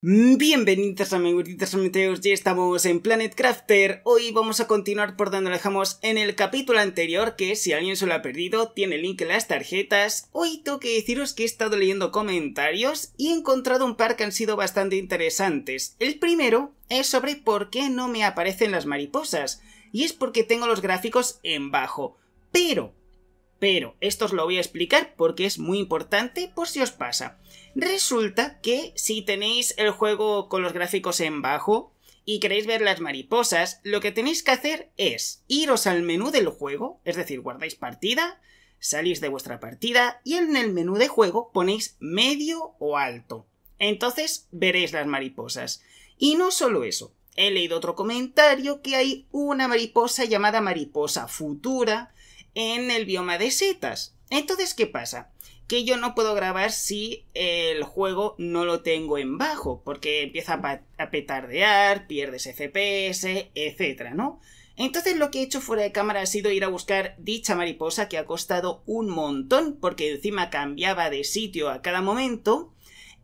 Bienvenidos amiguitos meteos, ya estamos en Planet Crafter. Hoy vamos a continuar por donde lo dejamos en el capítulo anterior, que si alguien se lo ha perdido, tiene el link en las tarjetas. Hoy tengo que deciros que he estado leyendo comentarios y he encontrado un par que han sido bastante interesantes. El primero es sobre por qué no me aparecen las mariposas, y es porque tengo los gráficos en bajo. Pero pero esto os lo voy a explicar porque es muy importante por si os pasa. Resulta que si tenéis el juego con los gráficos en bajo y queréis ver las mariposas, lo que tenéis que hacer es iros al menú del juego, es decir, guardáis partida, salís de vuestra partida y en el menú de juego ponéis medio o alto. Entonces veréis las mariposas. Y no solo eso, he leído otro comentario que hay una mariposa llamada mariposa futura, en el bioma de setas. Entonces, ¿qué pasa? Que yo no puedo grabar si el juego no lo tengo en bajo, porque empieza a petardear, pierdes FPS, etcétera, ¿no? Entonces lo que he hecho fuera de cámara ha sido ir a buscar dicha mariposa que ha costado un montón porque encima cambiaba de sitio a cada momento.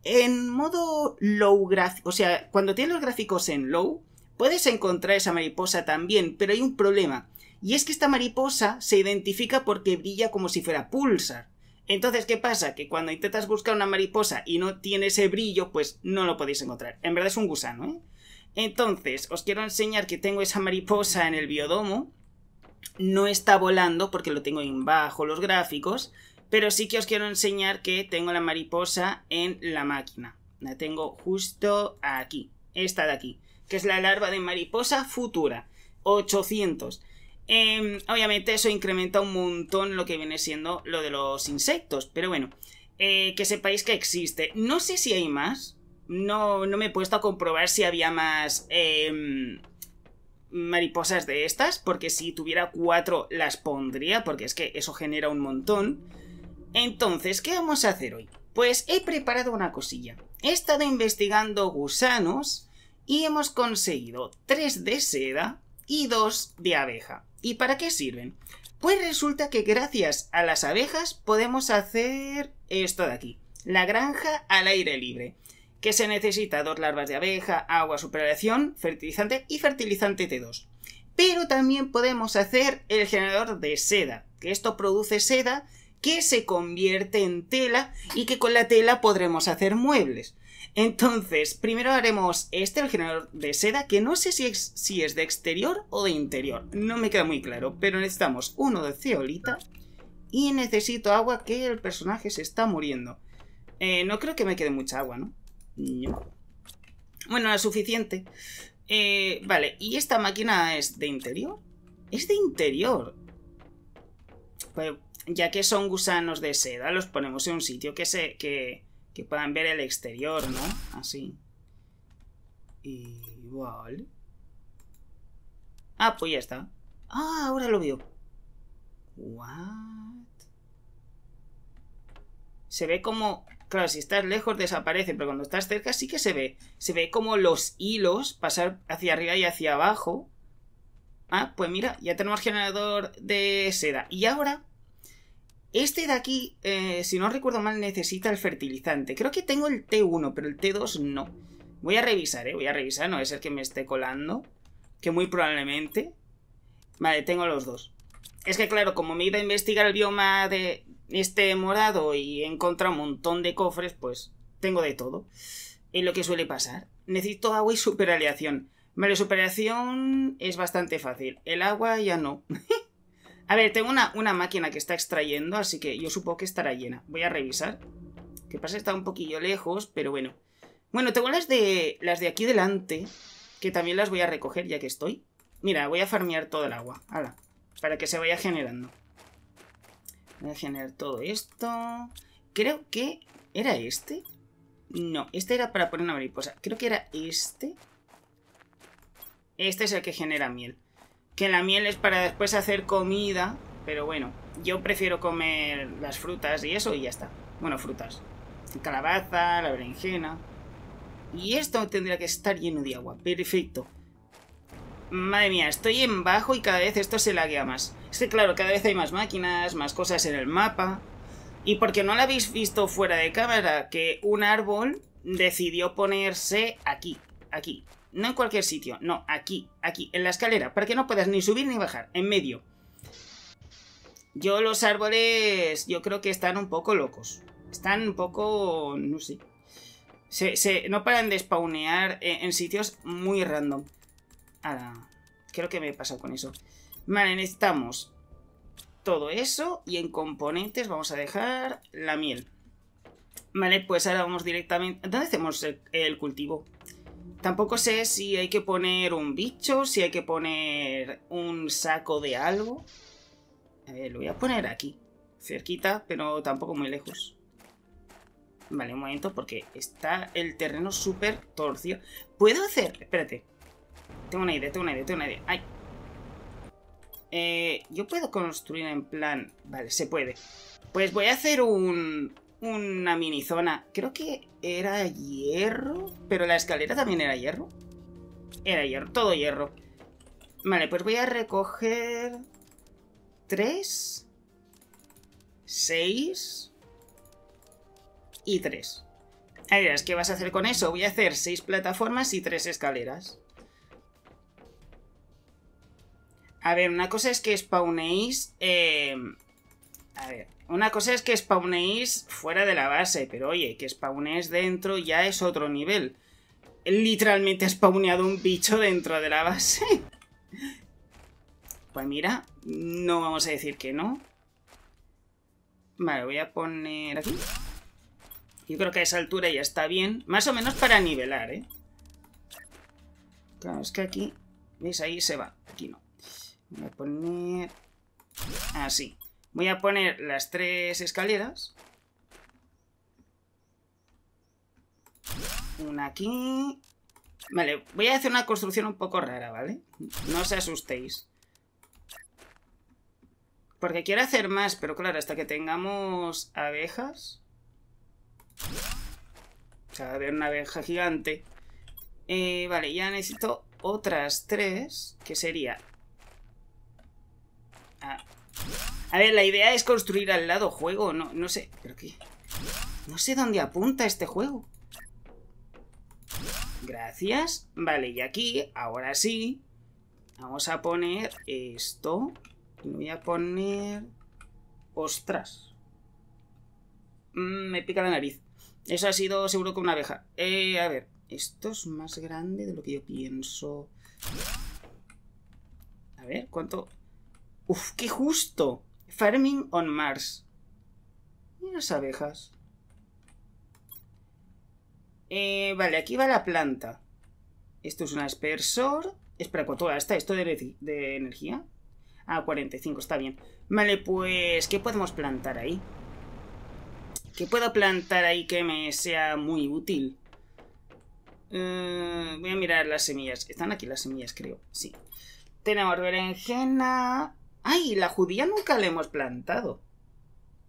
En modo low gráfico, o sea, cuando tienes los gráficos en low, puedes encontrar esa mariposa también, pero hay un problema. Y es que esta mariposa se identifica porque brilla como si fuera pulsar. Entonces, ¿qué pasa? Que cuando intentas buscar una mariposa y no tiene ese brillo, pues no lo podéis encontrar. En verdad es un gusano, ¿eh? Entonces, os quiero enseñar que tengo esa mariposa en el biodomo. No está volando porque lo tengo en bajo los gráficos, pero sí que os quiero enseñar que tengo la mariposa en la máquina. La tengo justo aquí, esta de aquí, que es la larva de mariposa futura, 800. Em, obviamente eso incrementa un montón lo que viene siendo lo de los insectos, pero bueno, eh, que sepáis que existe. No sé si hay más, no, no me he puesto a comprobar si había más em, mariposas de estas, porque si tuviera cuatro las pondría, porque es que eso genera un montón. Entonces, ¿qué vamos a hacer hoy? Pues he preparado una cosilla. He estado investigando gusanos y hemos conseguido tres de seda y dos de abeja. ¿Y para qué sirven? Pues resulta que gracias a las abejas podemos hacer esto de aquí, la granja al aire libre, que se necesita dos larvas de abeja, agua, superación, fertilizante y fertilizante T2. Pero también podemos hacer el generador de seda, que esto produce seda que se convierte en tela y que con la tela podremos hacer muebles. Entonces, primero haremos este, el generador de seda, que no sé si es, si es de exterior o de interior. No me queda muy claro, pero necesitamos uno de ceolita y necesito agua que el personaje se está muriendo. Eh, no creo que me quede mucha agua, ¿no? Bueno, es suficiente. Eh, vale, ¿y esta máquina es de interior? Es de interior. Pues ya que son gusanos de seda, los ponemos en un sitio que se... que que puedan ver el exterior, ¿no? Así. Igual. Ah, pues ya está. Ah, ahora lo veo. What? Se ve como... Claro, si estás lejos desaparece, pero cuando estás cerca sí que se ve. Se ve como los hilos pasar hacia arriba y hacia abajo. Ah, pues mira, ya tenemos generador de seda. Y ahora este de aquí, eh, si no recuerdo mal, necesita el fertilizante. Creo que tengo el T1, pero el T2 no. Voy a revisar, ¿eh? Voy a revisar, no es el que me esté colando. Que muy probablemente... Vale, tengo los dos. Es que claro, como me iba a investigar el bioma de este morado y encontrado un montón de cofres, pues tengo de todo. Es lo que suele pasar. Necesito agua y superaleación. Vale, superaleación es bastante fácil. El agua ya no. A ver, tengo una, una máquina que está extrayendo, así que yo supongo que estará llena. Voy a revisar. Que pasa está un poquillo lejos, pero bueno. Bueno, tengo las de, las de aquí delante, que también las voy a recoger ya que estoy. Mira, voy a farmear todo el agua. para que se vaya generando. Voy a generar todo esto. Creo que... ¿Era este? No, este era para poner una mariposa. Creo que era este. Este es el que genera miel que la miel es para después hacer comida, pero bueno, yo prefiero comer las frutas y eso y ya está. Bueno, frutas. Calabaza, la berenjena. Y esto tendría que estar lleno de agua. Perfecto. Madre mía, estoy en bajo y cada vez esto se laguea más. Es que claro, cada vez hay más máquinas, más cosas en el mapa. Y porque no lo habéis visto fuera de cámara, que un árbol decidió ponerse aquí, aquí no en cualquier sitio, no, aquí, aquí, en la escalera, para que no puedas ni subir ni bajar, en medio. Yo los árboles, yo creo que están un poco locos. Están un poco, no sé. Se, no paran de spawnear en, sitios muy random. creo que me he pasado con eso. Vale, necesitamos todo eso y en componentes vamos a dejar la miel. Vale, pues ahora vamos directamente... ¿Dónde hacemos el cultivo? Tampoco sé si hay que poner un bicho, si hay que poner un saco de algo. A ver, lo voy a poner aquí. Cerquita, pero tampoco muy lejos. Vale, un momento, porque está el terreno súper torcido. ¿Puedo hacer? Espérate. Tengo una idea, tengo una idea, tengo una idea. ¡Ay! Eh, yo puedo construir en plan... Vale, se puede. Pues voy a hacer un una mini zona. Creo que era hierro, pero la escalera también era hierro. Era hierro, todo hierro. Vale, pues voy a recoger... Tres... Seis... Y tres. A ver, ¿qué vas a hacer con eso? Voy a hacer seis plataformas y tres escaleras. A ver, una cosa es que spawnéis... Eh, a ver, una cosa es que spawnéis fuera de la base, pero oye, que spawnéis dentro ya es otro nivel. Literalmente ha spawneado un bicho dentro de la base. Pues mira, no vamos a decir que no. Vale, voy a poner aquí. Yo creo que a esa altura ya está bien. Más o menos para nivelar, ¿eh? Claro, es que aquí... ¿Veis? Ahí se va. Aquí no. Voy a poner... Así. Voy a poner las tres escaleras. Una aquí. Vale, voy a hacer una construcción un poco rara, ¿vale? No os asustéis. Porque quiero hacer más, pero claro, hasta que tengamos abejas... O sea, va a una abeja gigante. Eh, vale, ya necesito otras tres, que sería... Ah. A ver, la idea es construir al lado juego. No, no sé. ¿Pero que... No sé dónde apunta este juego. Gracias. Vale, y aquí, ahora sí, vamos a poner esto. Voy a poner... Ostras. Mm, me pica la nariz. Eso ha sido seguro que una abeja. Eh, a ver, esto es más grande de lo que yo pienso. A ver, ¿cuánto...? ¡Uf, qué justo! Farming on Mars. Y las abejas. Eh, vale, aquí va la planta. Esto es un aspersor. Espera, ¿cuánto está esto de, de energía? Ah, 45, está bien. Vale, pues, ¿qué podemos plantar ahí? ¿Qué puedo plantar ahí que me sea muy útil? Eh, voy a mirar las semillas. Están aquí las semillas, creo. Sí. Tenemos berenjena, Ay, la judía nunca la hemos plantado.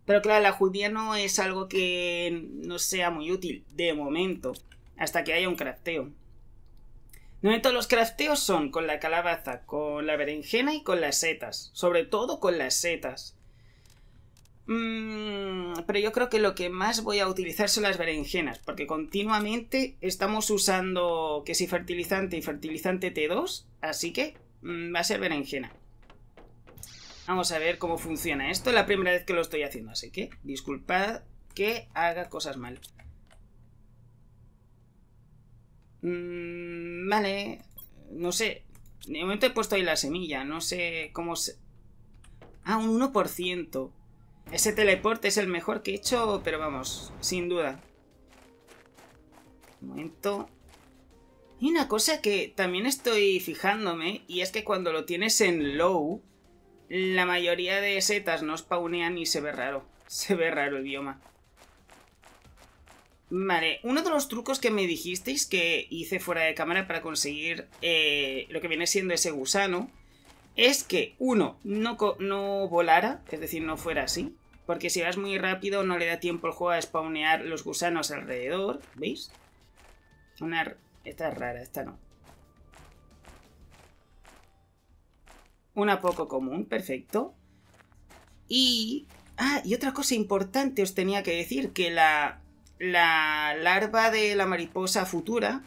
Pero claro, la judía no es algo que no sea muy útil de momento, hasta que haya un crafteo. De momento los crafteos son con la calabaza, con la berenjena y con las setas, sobre todo con las setas. Mm, pero yo creo que lo que más voy a utilizar son las berenjenas, porque continuamente estamos usando que si fertilizante y fertilizante T2, así que mm, va a ser berenjena. Vamos a ver cómo funciona esto. Es la primera vez que lo estoy haciendo, así que disculpad que haga cosas mal. Mm, vale, no sé. De momento he puesto ahí la semilla, no sé cómo se... Ah, un 1%. Ese teleporte es el mejor que he hecho, pero vamos, sin duda. Un momento. Y una cosa que también estoy fijándome, y es que cuando lo tienes en low, la mayoría de setas no spawnean y se ve raro. Se ve raro el bioma. Vale, uno de los trucos que me dijisteis que hice fuera de cámara para conseguir eh, lo que viene siendo ese gusano es que, uno, no, no volara, es decir, no fuera así, porque si vas muy rápido no le da tiempo al juego a spawnear los gusanos alrededor, ¿veis? Esta es rara, esta no. Una poco común, perfecto. Y... Ah, y otra cosa importante os tenía que decir, que la, la larva de la mariposa futura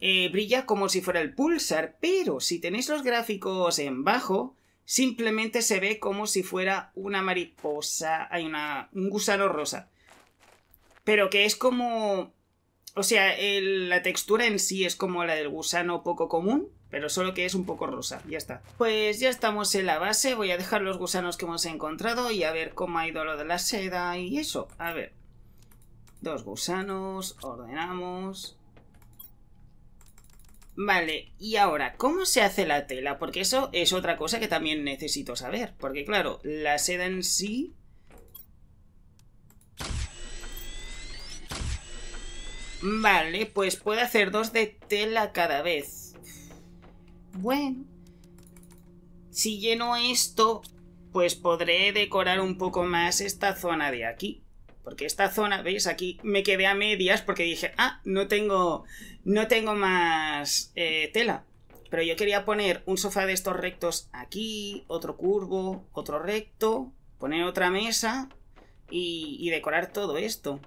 eh, brilla como si fuera el pulsar, pero si tenéis los gráficos en bajo, simplemente se ve como si fuera una mariposa, hay una, un gusano rosa. Pero que es como o sea, la textura en sí es como la del gusano poco común, pero solo que es un poco rosa, ya está. Pues ya estamos en la base, voy a dejar los gusanos que hemos encontrado y a ver cómo ha ido lo de la seda y eso. A ver, dos gusanos, ordenamos... Vale, y ahora, ¿cómo se hace la tela? Porque eso es otra cosa que también necesito saber, porque claro, la seda en sí Vale, pues puedo hacer dos de tela cada vez. Bueno. Si lleno esto, pues podré decorar un poco más esta zona de aquí. Porque esta zona, ¿veis? Aquí me quedé a medias porque dije, ah, no tengo, no tengo más eh, tela. Pero yo quería poner un sofá de estos rectos aquí, otro curvo, otro recto, poner otra mesa y decorar todo esto.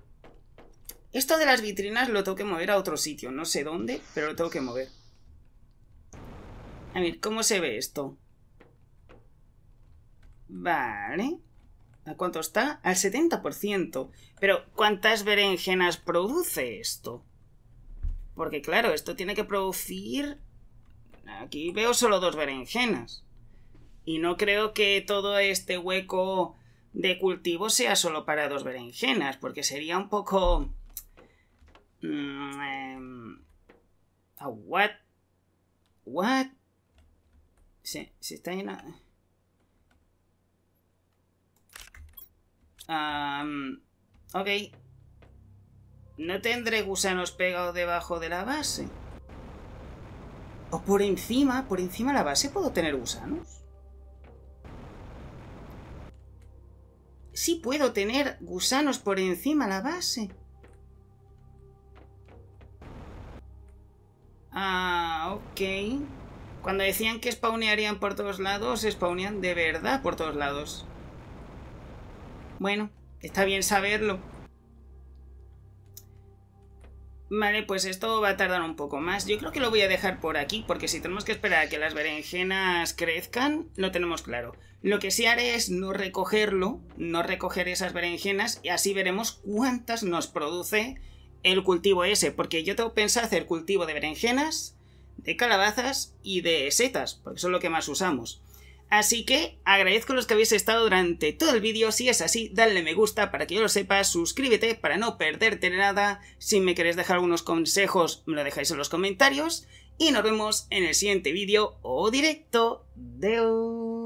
Esto de las vitrinas lo tengo que mover a otro sitio. No sé dónde, pero lo tengo que mover. A ver, ¿cómo se ve esto? Vale. ¿A cuánto está? Al 70%. Pero, ¿cuántas berenjenas produce esto? Porque, claro, esto tiene que producir... Aquí veo solo dos berenjenas. Y no creo que todo este hueco de cultivo sea solo para dos berenjenas, porque sería un poco Mm, em, ah, what? What? Se, se está llenando. ok. No tendré gusanos pegados debajo de la base. O por encima, por encima de la base puedo tener gusanos. Sí puedo tener gusanos por encima de la base. Ah, ok. Cuando decían que spawnearían por todos lados, spawnean de verdad por todos lados. Bueno, está bien saberlo. Vale, pues esto va a tardar un poco más. Yo creo que lo voy a dejar por aquí, porque si tenemos que esperar a que las berenjenas crezcan, lo tenemos claro. Lo que sí haré es no recogerlo, no recoger esas berenjenas, y así veremos cuántas nos produce el cultivo ese, porque yo tengo pensado hacer cultivo de berenjenas, de calabazas y de setas, porque son lo que más usamos. Así que agradezco los que habéis estado durante todo el vídeo, si es así, dale me gusta para que yo lo sepa, suscríbete para no perderte nada, si me queréis dejar algunos consejos me lo dejáis en los comentarios y nos vemos en el siguiente vídeo o directo. de